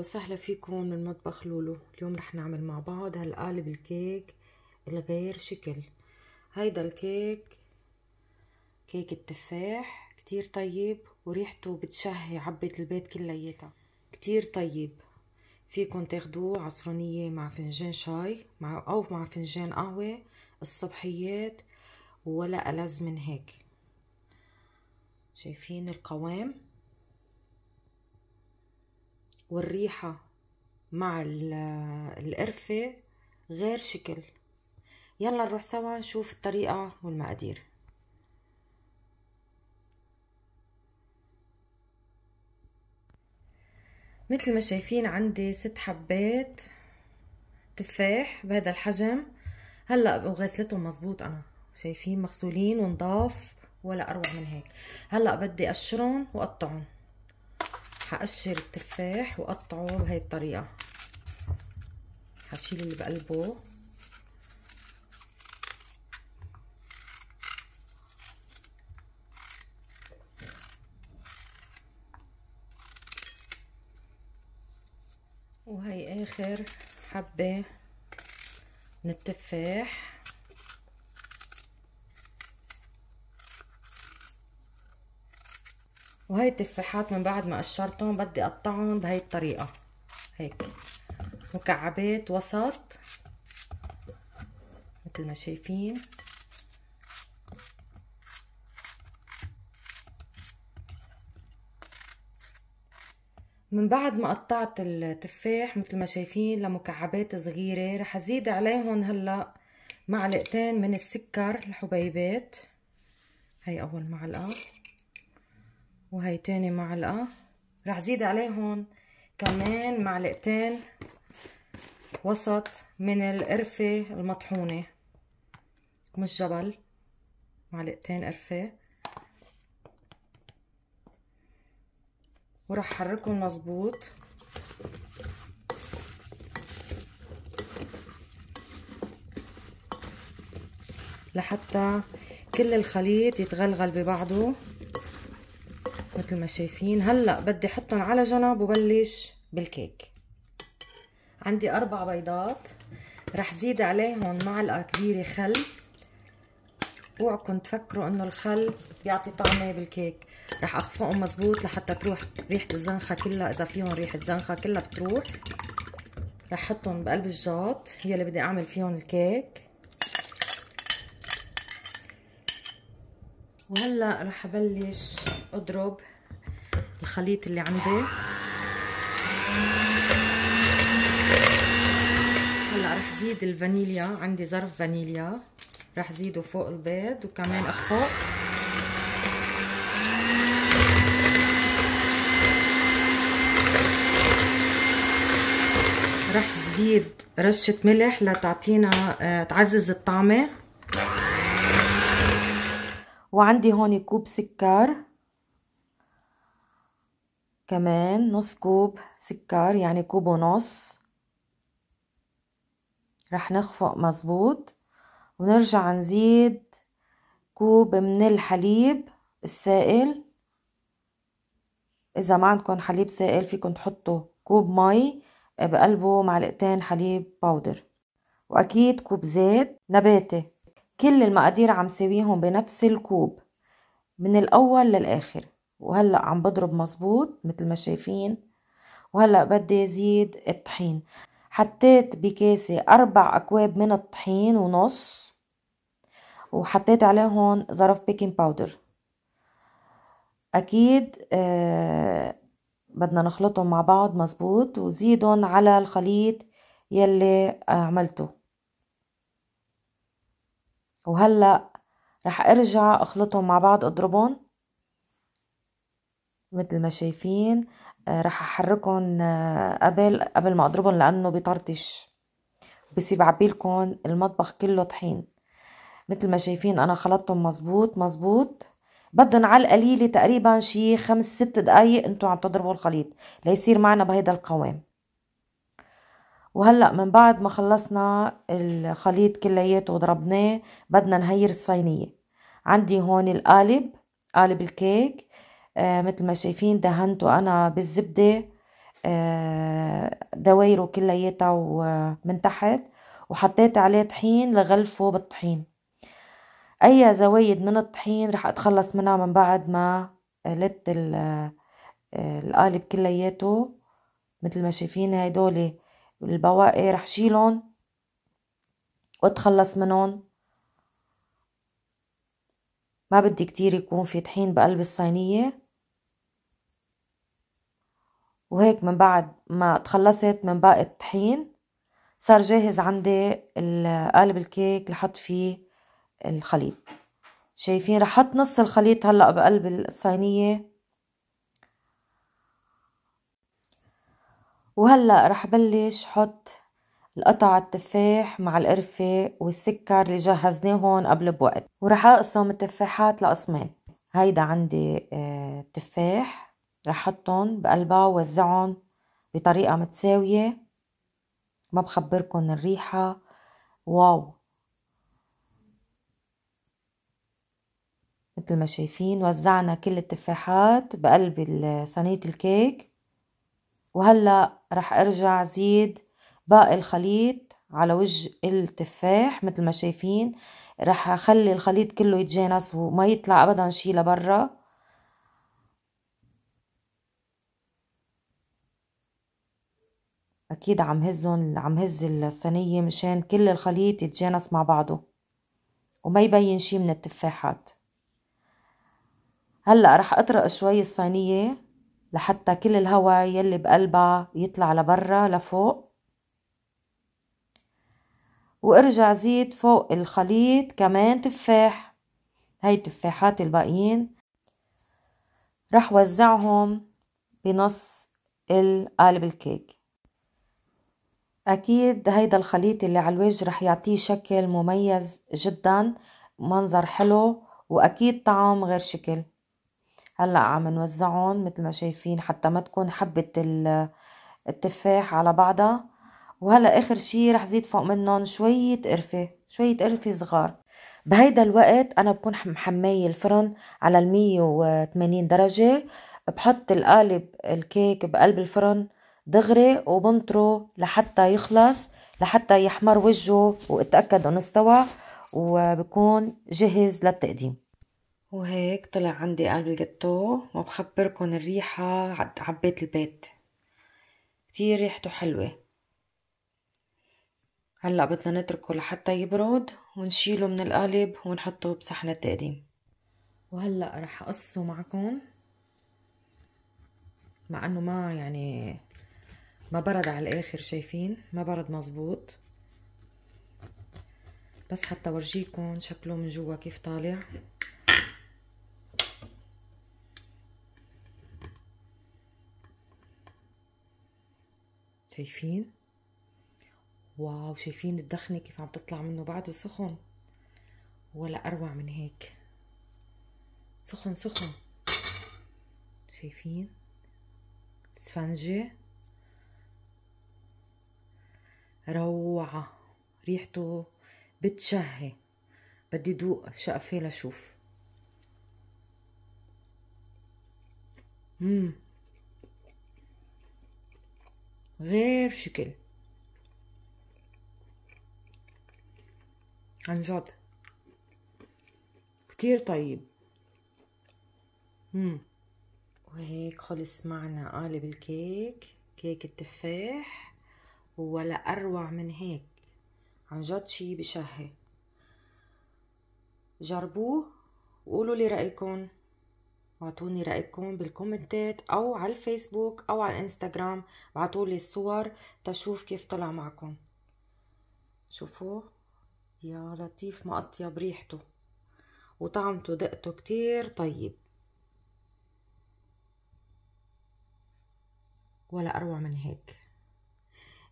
وسهلا فيكم من مطبخ لولو اليوم رح نعمل مع بعض هالقالب الكيك الغير شكل هيدا الكيك كيك التفاح كتير طيب وريحته بتشهي عبة البيت كلياتها كتير طيب فيكم تاخدوه عصرانية مع فنجان شاي مع أو مع فنجان قهوة الصبحيات ولا ألز من هيك شايفين القوام والريحة مع القرفة غير شكل يلا نروح سوا نشوف الطريقة والمقادير مثل ما شايفين عندي ست حبات تفاح بهذا الحجم هلا وغسلتهم مزبوط انا شايفين مغسولين ونضاف ولا اروع من هيك هلا بدي اقشرهم واقطعهم حقشر التفاح وقطعه بهي الطريقه حشيل اللي بقلبه وهي اخر حبه من التفاح وهي التفاحات من بعد ما قشرتهم بدي اقطعهم بهي الطريقه هيك مكعبات وسط مثل ما شايفين من بعد ما قطعت التفاح مثل ما شايفين لمكعبات صغيرة رح ازيد عليهم هلا معلقتين من السكر الحبيبات هي اول معلقة وهي تاني معلقة آه. رح زيد عليهم كمان معلقتين وسط من القرفة المطحونة مش جبل معلقتين قرفة ورح حركهم مزبوط لحتى كل الخليط يتغلغل ببعضه مثل ما شايفين هلا بدي احطهم على جنب وبلش بالكيك عندي اربع بيضات رح زيد عليهم معلقه كبيره خل اوعكم تفكروا انه الخل بيعطي طعمه بالكيك رح اخفقهم مزبوط لحتى تروح ريحه الزنخه كلها اذا فيهم ريحه زنخه كلها بتروح رح احطهم بقلب الجاط هي اللي بدي اعمل فيهم الكيك وهلا رح ابلش اضرب الخليط اللي عندي هلا رح زيد الفانيليا عندي ظرف فانيليا رح زيده فوق البيض وكمان اخفق رح زيد رشة ملح لتعطينا آه، تعزز الطعمة وعندي هون كوب سكر كمان نص كوب سكر يعني كوب ونص رح نخفق مزبوط ونرجع نزيد كوب من الحليب السائل اذا ما عندكم حليب سائل فيكم تحطوا كوب مي بقلبه معلقتين حليب باودر واكيد كوب زيت نباتي كل المقادير عم سويهم بنفس الكوب من الاول للاخر وهلا عم بضرب مزبوط مثل ما شايفين وهلا بدي ازيد الطحين حطيت بكاسة أربع أكواب من الطحين ونص وحطيت عليهم ظرف بيكنج باودر أكيد آه بدنا نخلطهم مع بعض مزبوط وزيدهم على الخليط يلي عملته وهلأ رح ارجع اخلطهم مع بعض اضربهم مثل ما شايفين آه، رح احركهم آه، قبل قبل ما اضربهم لانه بيطرطش بصير بعبيلكم المطبخ كله طحين مثل ما شايفين انا خلطتهم مزبوط مزبوط بدهم على القليله تقريبا شي خمس ست دقايق انتم عم تضربوا الخليط ليصير معنا بهيدا القوام وهلأ من بعد ما خلصنا الخليط كلياته وضربناه بدنا نهير الصينية عندي هون القالب قالب الكيك آه مثل ما شايفين دهنته أنا بالزبدة آه دوايره كلياتها ومن تحت وحطيت عليه طحين لغلفه بالطحين أي زوايد من الطحين رح أتخلص منها من بعد ما لت آه، القالب كلياته مثل ما شايفين هيدول البواقي رح شيلهم واتخلص منهم ما بدي كتير يكون في طحين بقلب الصينية وهيك من بعد ما تخلصت من باقي الطحين صار جاهز عندي قالب الكيك لحط فيه الخليط شايفين رح حط نص الخليط هلا بقلب الصينية وهلأ رح بلش حط القطع التفاح مع القرفة والسكر اللي جهزناهن قبل بوقت ورح اقسم التفاحات لقسمين هيدا عندي آه، تفاح رح حطهم بقلبها ووزعهم بطريقة متساوية ما بخبركن الريحة واو مثل ما شايفين وزعنا كل التفاحات بقلب صينية الكيك وهلا رح ارجع زيد باقي الخليط على وجه التفاح مثل ما شايفين رح اخلي الخليط كله يتجانس وما يطلع ابدا شي لبرا اكيد عم هزهم عم هز الصينيه مشان كل الخليط يتجانس مع بعضه وما يبين شي من التفاحات هلا رح اطرق شوي الصينيه لحتى كل الهواء يلي بقلبها يطلع لبرا لفوق وارجع زيد فوق الخليط كمان تفاح هاي التفاحات الباقيين رح وزعهم بنص قالب الكيك أكيد هيدا الخليط اللي على الوجه رح يعطيه شكل مميز جدا منظر حلو وأكيد طعم غير شكل هلا عم نوزعهم مثل ما شايفين حتى ما تكون حبة التفاح على بعضها وهلا اخر شي رح زيد فوق منهم شوية قرفة شوية قرفة صغار بهيدا الوقت انا بكون محمية الفرن على المية 180 درجة بحط القالب الكيك بقلب الفرن دغري وبنطره لحتى يخلص لحتى يحمر وجهه واتأكد انه استوى وبكون جاهز للتقديم وهيك طلع عندي قلب الجاتو وبخبركن الريحة عبيت البيت كتير ريحته حلوة هلأ بدنا نتركه لحتى يبرد ونشيله من القالب ونحطه بصحن التقديم وهلأ رح أقصه معكم مع انه ما يعني ما برد على الاخر شايفين ما برد مزبوط بس حتى ورجيكم شكله من جوا كيف طالع شايفين واو شايفين الدخنة كيف عم تطلع منه بعده سخن ولا أروع من هيك سخن سخن شايفين سفنجة روعة ريحته بتشهي بدي دوق شقفة لشوف مم غير شكل عن جد كتير طيب مم. وهيك خلص معنا قالب الكيك كيك التفاح ولا أروع من هيك عن جد شي بشهي جربوه وقولوا لي رأيكم وعطوني رأيكم بالكومنتات أو على الفيسبوك أو على الانستغرام بعتولي الصور تشوف كيف طلع معكم شوفوا يا لطيف ما أطيب ريحته وطعمته دقته كتير طيب ولا أروع من هيك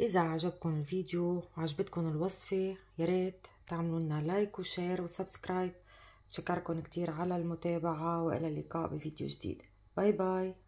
إذا عجبكم الفيديو عجبتكم الوصفة ياريت تعملوا لنا لايك وشير وسبسكرايب شكركن كتير على المتابعة وإلى اللقاء بفيديو جديد باي باي